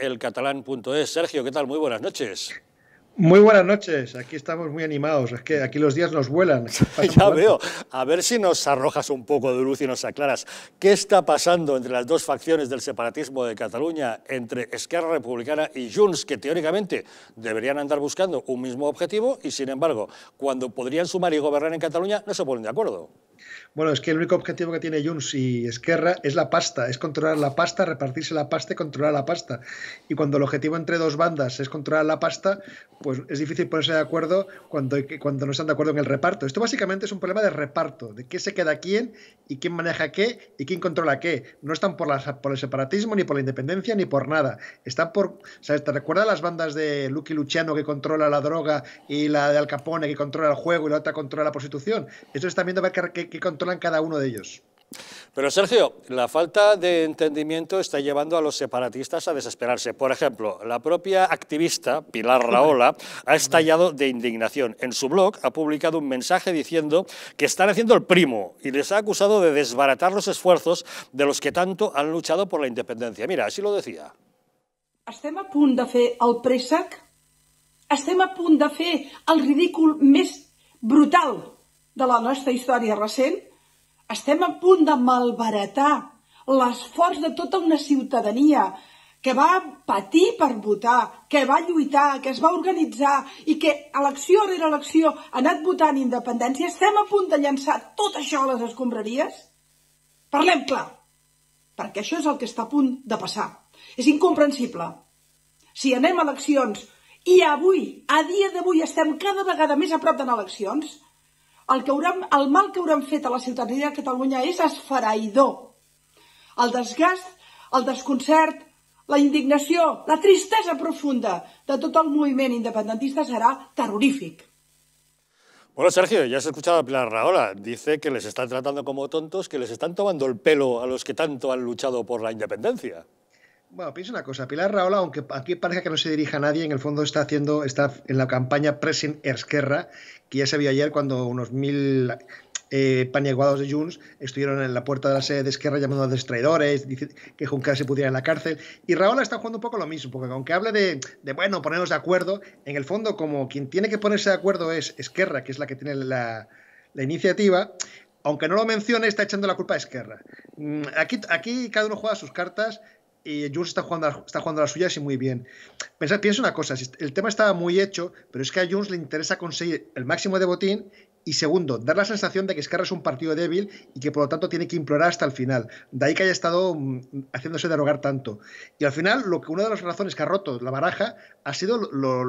El Sergio, ¿qué tal? Muy buenas noches. Muy buenas noches, aquí estamos muy animados, es que aquí los días nos vuelan. ya veo, a ver si nos arrojas un poco de luz y nos aclaras qué está pasando entre las dos facciones del separatismo de Cataluña, entre Esquerra Republicana y Junts, que teóricamente deberían andar buscando un mismo objetivo y sin embargo, cuando podrían sumar y gobernar en Cataluña, no se ponen de acuerdo. Bueno, es que el único objetivo que tiene Junts y Esquerra es la pasta, es controlar la pasta, repartirse la pasta y controlar la pasta. Y cuando el objetivo entre dos bandas es controlar la pasta, pues es difícil ponerse de acuerdo cuando, cuando no están de acuerdo en el reparto. Esto básicamente es un problema de reparto, de qué se queda quién y quién maneja qué y quién controla qué. No están por, la, por el separatismo, ni por la independencia, ni por nada. Están por... ¿Te recuerdas las bandas de Lucky Luciano que controla la droga y la de Al Capone que controla el juego y la otra controla la prostitución? Esto está viendo a ver qué que, controlan cada uno de ellos. Pero Sergio, la falta de entendimiento está llevando a los separatistas a desesperarse. Por ejemplo, la propia activista Pilar Raola ha estallado de indignación. En su blog ha publicado un mensaje diciendo que están haciendo el primo y les ha acusado de desbaratar los esfuerzos de los que tanto han luchado por la independencia. Mira, así lo decía. Estem a punto de fer el presac? estem a de el ridículo brutal de la nostra història recent, estem a punt de malbaratar l'esforç de tota una ciutadania que va patir per votar, que va lluitar, que es va organitzar i que elecció rere elecció ha anat votant independència, estem a punt de llançar tot això a les escombraries? Parlem clar, perquè això és el que està a punt de passar. És incomprensible. Si anem a eleccions i avui, a dia d'avui, estem cada vegada més a prop d'anar a eleccions, el, que hauran, el mal que hauran fet a la ciutadania de Catalunya és esfereïdor. El desgast, el desconcert, la indignació, la tristesa profunda de tot el moviment independentista serà terrorífic. Bueno, Sergio, ya has escuchado a Pilar Rahola. Dice que les están tratando como tontos, que les están tomando el pelo a los que tanto han luchado por la independencia. Bueno, piensa una cosa, Pilar Raola, aunque aquí parece que no se dirija a nadie, en el fondo está haciendo, está en la campaña Pressing Esquerra, que ya se vio ayer cuando unos mil eh, de Junts estuvieron en la puerta de la sede de Esquerra llamando a los traidores, que Juncker se pudiera en la cárcel. Y Raola está jugando un poco lo mismo, porque aunque hable de, bueno, ponernos de acuerdo, en el fondo como quien tiene que ponerse de acuerdo es Esquerra, que es la que tiene la, iniciativa, aunque no lo mencione, está echando la culpa a Esquerra. Mm, aquí, aquí cada uno juega sus cartas y Jones está jugando, está jugando las suyas y muy bien. ...pienso piensa una cosa, el tema estaba muy hecho, pero es que a Jones le interesa conseguir el máximo de botín y segundo, dar la sensación de que Escarra es un partido débil y que por lo tanto tiene que implorar hasta el final. De ahí que haya estado mm, haciéndose derogar tanto. Y al final, lo que una de las razones que ha roto la baraja ha sido lo,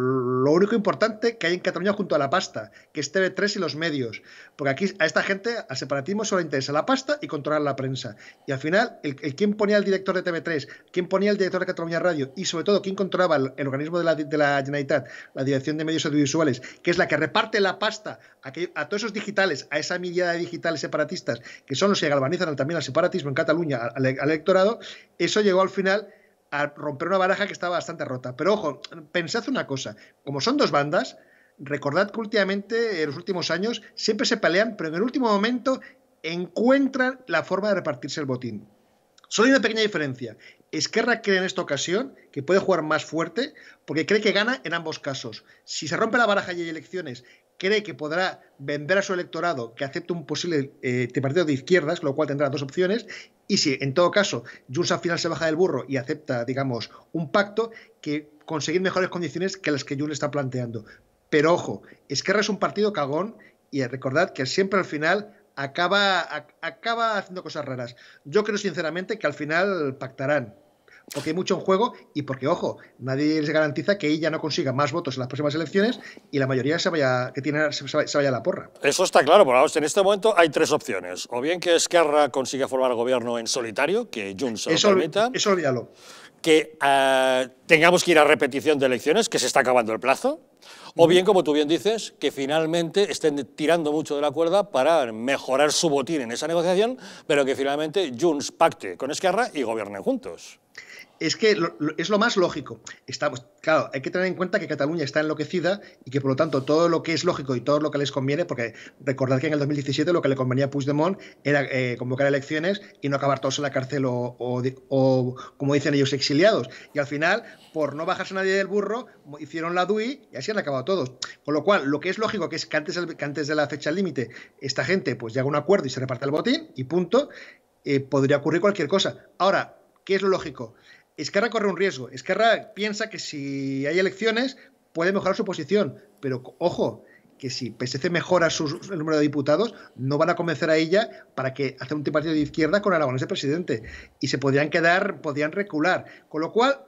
único importante que hay en Cataluña junto a la pasta, que es TV3 y los medios. Porque aquí a esta gente, al separatismo, solo interesa la pasta y controlar la prensa. Y al final, el, quién ponía al director de TV3, quién ponía el director de Cataluña Radio y sobre todo quién controlaba el, organismo de la, de la Generalitat, la Dirección de Medios Audiovisuales, que es la que reparte la pasta a, a todos esos digitales, a esa millada de digitales separatistas, que son los que galvanizan también al separatismo en Cataluña, al, al electorado, eso llegó al final a romper una baraja que estaba bastante rota. Pero ojo, pensad una cosa, como son dos bandas, recordad que últimamente, en los últimos años, siempre se pelean, pero en el último momento encuentran la forma de repartirse el botín. Solo hay una pequeña diferencia. Esquerra cree en esta ocasión que puede jugar más fuerte porque cree que gana en ambos casos. Si se rompe la baraja y hay elecciones cree que podrá vender a su electorado que acepte un posible eh, partido de izquierdas, lo cual tendrá dos opciones, y si en todo caso Junts al final se baja del burro y acepta, digamos, un pacto, que conseguir mejores condiciones que las que Junts está planteando. Pero ojo, Esquerra es un partido cagón y recordad que siempre al final acaba, acaba haciendo cosas raras. Yo creo sinceramente que al final pactarán porque hay mucho en juego y porque, ojo, nadie les garantiza que ella no consiga más votos en las próximas elecciones y la mayoría se vaya, que tiene, se vaya a la porra. Eso está claro, por en este momento hay tres opciones. O bien que Esquerra consiga formar gobierno en solitario, que Junts se lo eso, permita. Eso olvídalo que ah, tengamos que ir a repetición de elecciones, que se está acabando el plazo, o bien, como tú bien dices, que finalmente estén tirando mucho de la cuerda para mejorar su botín en esa negociación, pero que finalmente Junts pacte con Esquerra y gobiernen juntos es que es lo más lógico. Estamos, claro, hay que tener en cuenta que Cataluña está enloquecida y que por lo tanto todo lo que es lógico y todo lo que les conviene, porque recordad que en el 2017 lo que le convenía a Puigdemont era eh, convocar elecciones y no acabar todos en la cárcel o, como dicen ellos, exiliados. Y al final, por no bajarse nadie del burro, hicieron la DUI y así han acabado todos. Con lo cual, lo que es lógico que es que antes, de la fecha límite esta gente pues llega a un acuerdo y se reparte el botín y punto, eh, podría ocurrir cualquier cosa. Ahora, ¿qué es lo lógico? Esquerra corre un riesgo. Esquerra piensa que si hay elecciones puede mejorar su posición, pero ojo, que si PSC mejora su, el número de diputados, no van a convencer a ella para que hacer un partido de izquierda con Aragonés de presidente. Y se podrían quedar, podrían recular. Con lo cual,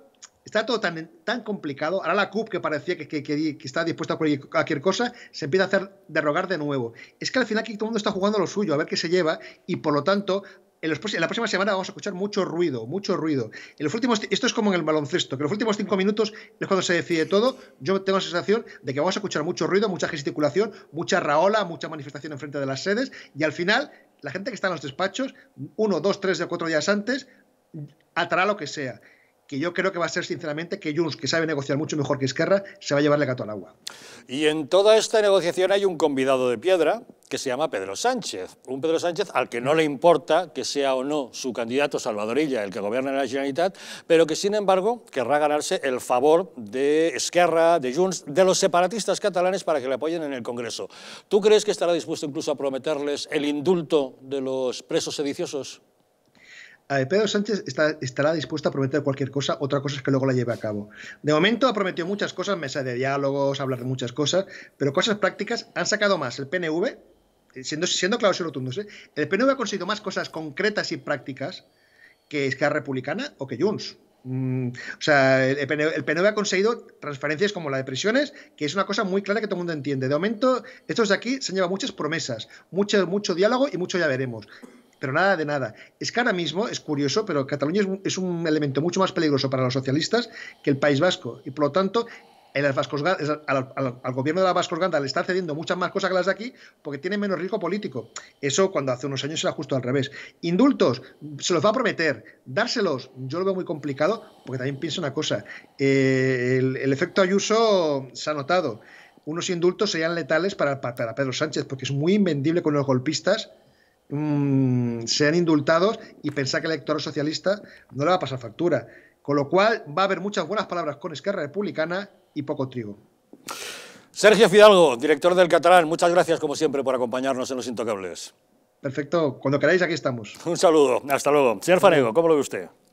está todo tan, complicado. Ahora la CUP, que parecía que, está estaba dispuesta a cualquier, cosa, se empieza a hacer derrogar de nuevo. Es que al final aquí todo el mundo está jugando lo suyo, a ver qué se lleva, y por lo tanto en, la próxima semana vamos a escuchar mucho ruido, mucho ruido. En los últimos, esto es como en el baloncesto, que en los últimos cinco minutos es cuando se decide todo. Yo tengo la sensación de que vamos a escuchar mucho ruido, mucha gesticulación, mucha raola, mucha manifestación enfrente de las sedes y al final la gente que está en los despachos, uno, dos, tres o cuatro días antes, atará lo que sea que yo creo que va a ser sinceramente que Junts, que sabe negociar mucho mejor que Esquerra, se va a llevarle gato al agua. Y en toda esta negociación hay un convidado de piedra que se llama Pedro Sánchez. Un Pedro Sánchez al que no le importa que sea o no su candidato Salvadorilla el que gobierna la Generalitat, pero que sin embargo querrá ganarse el favor de Esquerra, de Junts, de los separatistas catalanes para que le apoyen en el Congreso. ¿Tú crees que estará dispuesto incluso a prometerles el indulto de los presos sediciosos? Pedro Sánchez estará dispuesto a prometer cualquier cosa, otra cosa es que luego la lleve a cabo. De momento ha prometido muchas cosas, mesa de diálogos, hablar de muchas cosas, pero cosas prácticas han sacado más el PNV, eh, siendo, siendo claros y rotundos, ¿eh? el PNV ha conseguido más cosas concretas y prácticas que Esquerra Republicana o que Junts. Mm, o sea, el PNV, ha conseguido transferencias como la de prisiones, que es una cosa muy clara que todo el mundo entiende. De momento, estos de aquí se han llevado muchas promesas, mucho, mucho diálogo y mucho ya veremos pero nada de nada. Es que ahora mismo, es curioso, pero Cataluña es un, elemento mucho más peligroso para los socialistas que el País Vasco. Y por lo tanto, en las al, gobierno de la Vascos le está cediendo muchas más cosas que las de aquí porque tiene menos riesgo político. Eso cuando hace unos años era justo al revés. Indultos, se los va a prometer, dárselos, yo lo veo muy complicado porque también pienso una cosa, eh, el, efecto Ayuso se ha notado. Unos indultos serían letales para, para Pedro Sánchez porque es muy invendible con los golpistas Mm, sean indultados y pensar que el electorado socialista no le va a pasar factura. Con lo cual va a haber muchas buenas palabras con Esquerra Republicana y poco trigo. Sergio Fidalgo, director del Catalán, muchas gracias como siempre por acompañarnos en Los Intocables. Perfecto, cuando queráis aquí estamos. Un saludo, hasta luego. Señor Fanego, ¿cómo lo ve usted?